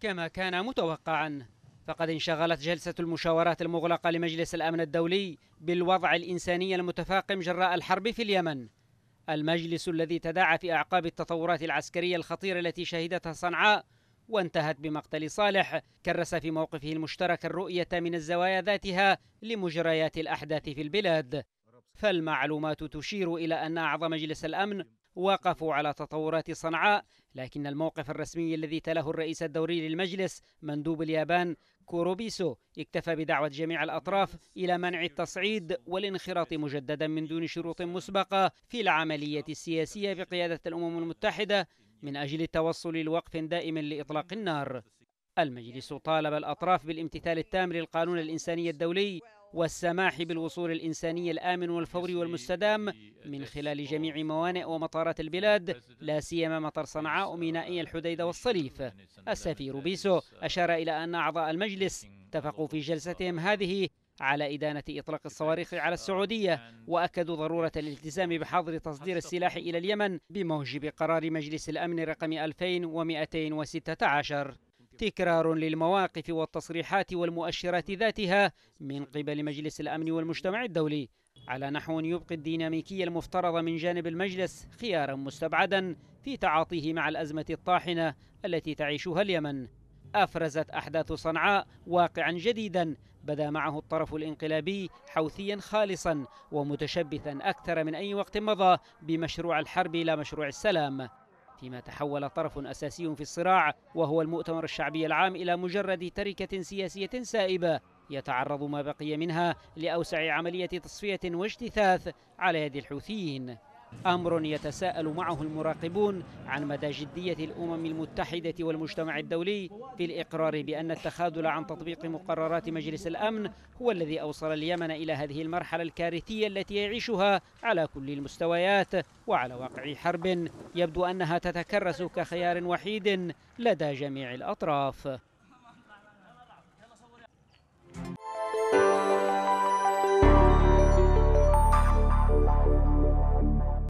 كما كان متوقعا فقد انشغلت جلسة المشاورات المغلقة لمجلس الأمن الدولي بالوضع الإنساني المتفاقم جراء الحرب في اليمن المجلس الذي تداعى في أعقاب التطورات العسكرية الخطيرة التي شهدتها صنعاء وانتهت بمقتل صالح كرس في موقفه المشترك الرؤية من الزوايا ذاتها لمجريات الأحداث في البلاد فالمعلومات تشير إلى أن أعضاء مجلس الأمن وقفوا على تطورات صنعاء لكن الموقف الرسمي الذي تله الرئيس الدوري للمجلس مندوب اليابان كوروبيسو اكتفى بدعوة جميع الأطراف إلى منع التصعيد والانخراط مجددا من دون شروط مسبقة في العملية السياسية بقيادة الأمم المتحدة من أجل التوصل لوقف دائم لإطلاق النار المجلس طالب الأطراف بالامتثال التام للقانون الإنساني الدولي والسماح بالوصول الإنساني الآمن والفوري والمستدام من خلال جميع موانئ ومطارات البلاد لا سيما مطار صنعاء ومينائي الحديدة والصليف السفير بيسو أشار إلى أن أعضاء المجلس اتفقوا في جلستهم هذه على إدانة إطلاق الصواريخ على السعودية وأكدوا ضرورة الالتزام بحظر تصدير السلاح إلى اليمن بموجب قرار مجلس الأمن رقم 2216 تكرار للمواقف والتصريحات والمؤشرات ذاتها من قبل مجلس الأمن والمجتمع الدولي على نحو يبقي الديناميكية المفترضة من جانب المجلس خيارا مستبعدا في تعاطيه مع الأزمة الطاحنة التي تعيشها اليمن أفرزت أحداث صنعاء واقعا جديدا بدا معه الطرف الانقلابي حوثيا خالصا ومتشبثا أكثر من أي وقت مضى بمشروع الحرب لا مشروع السلام فيما تحول طرف أساسي في الصراع وهو المؤتمر الشعبي العام إلى مجرد تركة سياسية سائبة يتعرض ما بقي منها لأوسع عملية تصفية واجتثاث على يد الحوثيين أمر يتساءل معه المراقبون عن مدى جدية الأمم المتحدة والمجتمع الدولي في الإقرار بأن التخاذل عن تطبيق مقررات مجلس الأمن هو الذي أوصل اليمن إلى هذه المرحلة الكارثية التي يعيشها على كل المستويات وعلى واقع حرب يبدو أنها تتكرس كخيار وحيد لدى جميع الأطراف